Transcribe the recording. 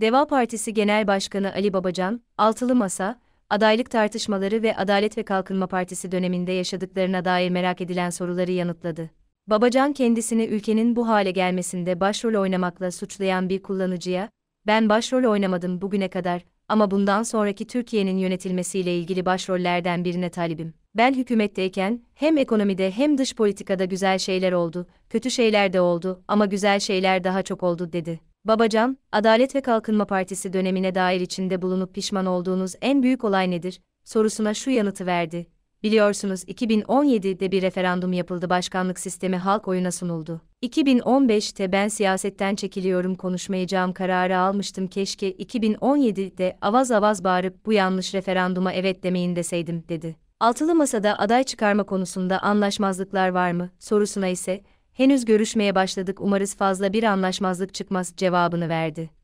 Deva Partisi Genel Başkanı Ali Babacan, Altılı Masa, adaylık tartışmaları ve Adalet ve Kalkınma Partisi döneminde yaşadıklarına dair merak edilen soruları yanıtladı. Babacan kendisini ülkenin bu hale gelmesinde başrol oynamakla suçlayan bir kullanıcıya, ben başrol oynamadım bugüne kadar ama bundan sonraki Türkiye'nin yönetilmesiyle ilgili başrollerden birine talibim. Ben hükümetteyken hem ekonomide hem dış politikada güzel şeyler oldu, kötü şeyler de oldu ama güzel şeyler daha çok oldu dedi. Babacan, Adalet ve Kalkınma Partisi dönemine dair içinde bulunup pişman olduğunuz en büyük olay nedir? sorusuna şu yanıtı verdi. Biliyorsunuz 2017'de bir referandum yapıldı başkanlık sistemi halk oyuna sunuldu. 2015'te ben siyasetten çekiliyorum konuşmayacağım kararı almıştım keşke 2017'de avaz avaz bağırıp bu yanlış referanduma evet demeyin deseydim dedi. Altılı masada aday çıkarma konusunda anlaşmazlıklar var mı sorusuna ise henüz görüşmeye başladık umarız fazla bir anlaşmazlık çıkmaz cevabını verdi.